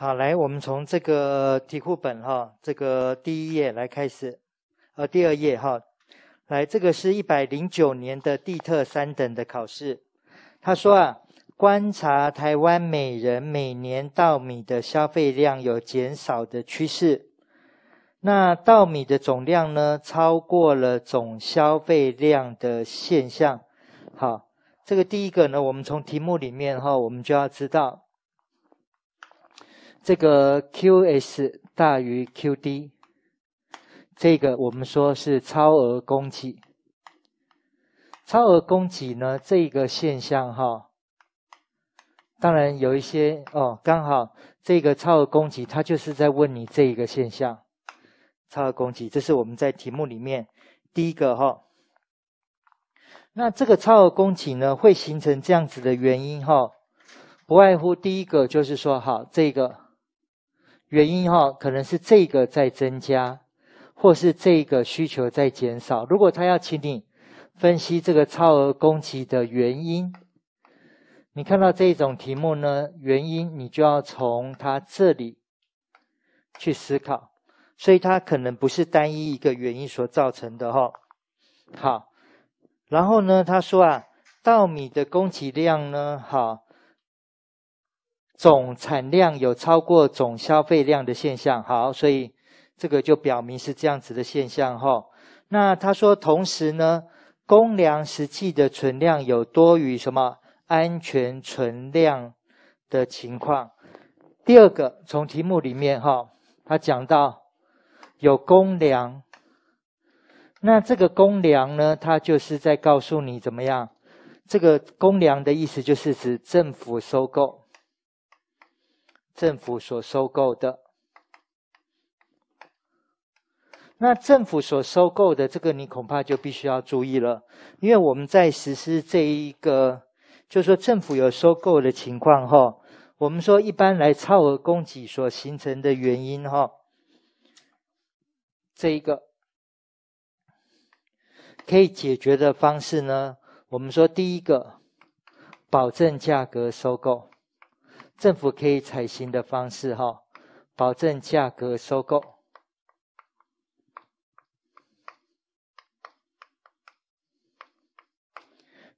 好，来，我们从这个题库本哈，这个第一页来开始，呃，第二页哈，来，这个是一百零九年的地特三等的考试，他说啊，观察台湾每人每年稻米的消费量有减少的趋势，那稻米的总量呢，超过了总消费量的现象。好，这个第一个呢，我们从题目里面哈，我们就要知道。这个 QS 大于 QD，这个我们说是超额供给。超额供给呢，这个现象哈，当然有一些哦，刚好这个超额供给它就是在问你这一个现象，超额供给，这是我们在题目里面第一个哈。那这个超额供给呢，会形成这样子的原因哈，不外乎第一个就是说好这个。原因哈，可能是这个在增加，或是这个需求在减少。如果他要请你分析这个超额供给的原因，你看到这种题目呢，原因你就要从他这里去思考，所以它可能不是单一一个原因所造成的哈。好，然后呢，他说啊，稻米的供给量呢，好。总产量有超过总消费量的现象，好，所以这个就表明是这样子的现象哈。那他说，同时呢，公粮实际的存量有多于什么安全存量的情况。第二个，从题目里面哈，他讲到有公粮，那这个公粮呢，它就是在告诉你怎么样？这个公粮的意思就是指政府收购。政府所收购的，那政府所收购的这个，你恐怕就必须要注意了，因为我们在实施这一个，就说政府有收购的情况哈。我们说一般来超额供给所形成的原因哈，这一个可以解决的方式呢，我们说第一个，保证价格收购。政府可以采行的方式，哈，保证价格收购。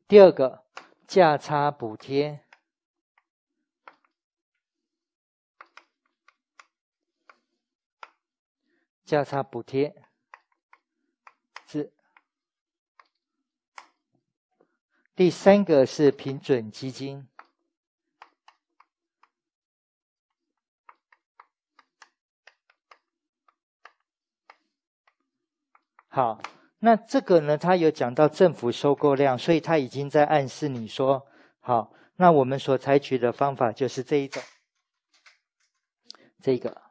第二个价差补贴，价差补贴是第三个是平准基金。好，那这个呢？他有讲到政府收购量，所以他已经在暗示你说，好，那我们所采取的方法就是这一种，这个，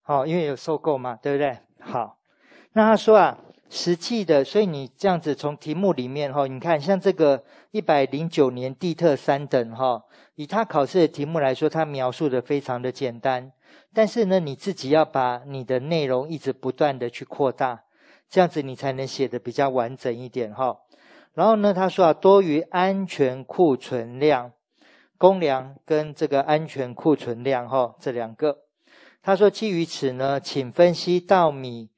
好，因为有收购嘛，对不对？好，那他说啊。实际的，所以你这样子从题目里面哈，你看像这个一百零九年地特三等哈，以他考试的题目来说，他描述的非常的简单，但是呢，你自己要把你的内容一直不断的去扩大，这样子你才能写的比较完整一点哈。然后呢，他说啊，多于安全库存量、公粮跟这个安全库存量哈，这两个，他说基于此呢，请分析稻米。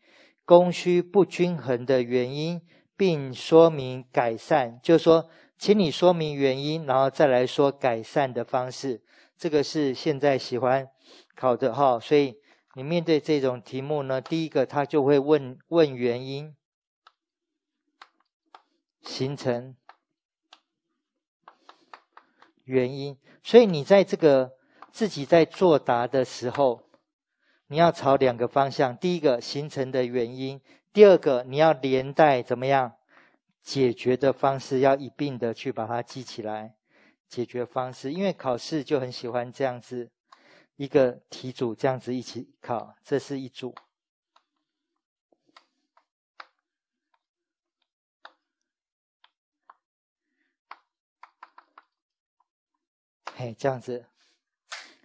供需不均衡的原因，并说明改善，就说，请你说明原因，然后再来说改善的方式。这个是现在喜欢考的哈，所以你面对这种题目呢，第一个他就会问问原因，形成原因，所以你在这个自己在作答的时候。你要朝两个方向：第一个形成的原因，第二个你要连带怎么样解决的方式，要一并的去把它记起来。解决方式，因为考试就很喜欢这样子一个题组，这样子一起考。这是一组，嘿，这样子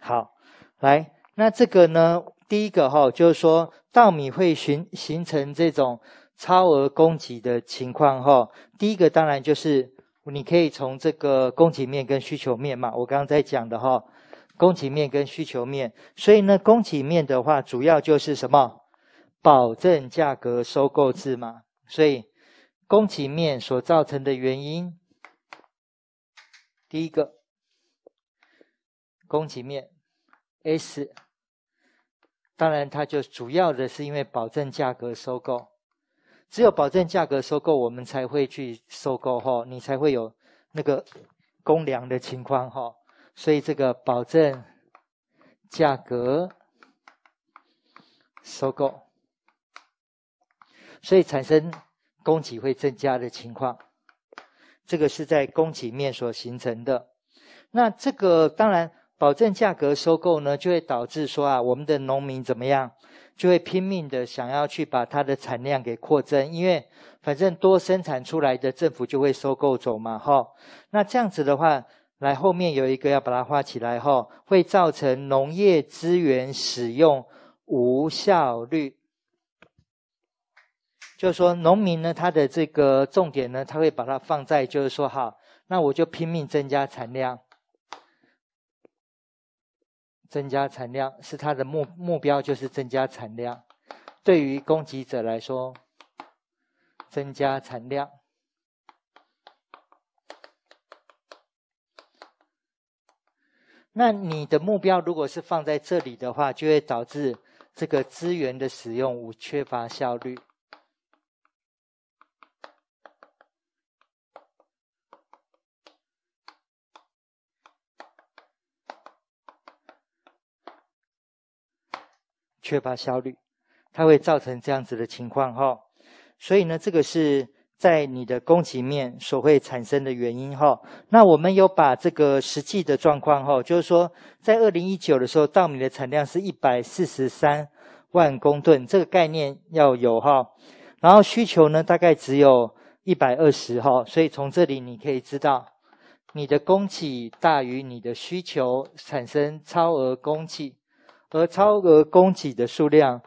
好，来。那这个呢？第一个哈，就是说稻米会形形成这种超额供给的情况哈。第一个当然就是你可以从这个供给面跟需求面嘛，我刚刚在讲的哈，供给面跟需求面。所以呢，供给面的话，主要就是什么？保证价格收购制嘛。所以供给面所造成的原因，第一个供给面 S。当然，它就主要的是因为保证价格收购，只有保证价格收购，我们才会去收购，哈，你才会有那个公粮的情况，哈。所以这个保证价格收购，所以产生供给会增加的情况，这个是在供给面所形成的。那这个当然。保证价格收购呢，就会导致说啊，我们的农民怎么样，就会拼命的想要去把它的产量给扩增，因为反正多生产出来的政府就会收购走嘛，哈。那这样子的话，来后面有一个要把它画起来哈，会造成农业资源使用无效率。就说农民呢，他的这个重点呢，他会把它放在就是说，哈，那我就拼命增加产量。增加产量是它的目目标，就是增加产量。对于供给者来说，增加产量。那你的目标如果是放在这里的话，就会导致这个资源的使用无缺乏效率。缺乏效率，它会造成这样子的情况哈。所以呢，这个是在你的供给面所会产生的原因哈。那我们有把这个实际的状况哈，就是说，在二零一九的时候，稻米的产量是一百四十三万公吨，这个概念要有哈。然后需求呢，大概只有一百二十哈。所以从这里你可以知道，你的供给大于你的需求，产生超额供给。而超额供给的数量，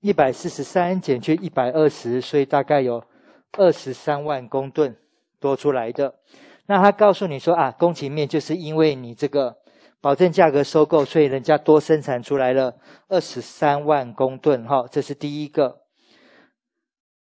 一百四十三减去一百二十，所以大概有二十三万公吨多出来的。那他告诉你说啊，供给面就是因为你这个保证价格收购，所以人家多生产出来了二十三万公吨，哈，这是第一个。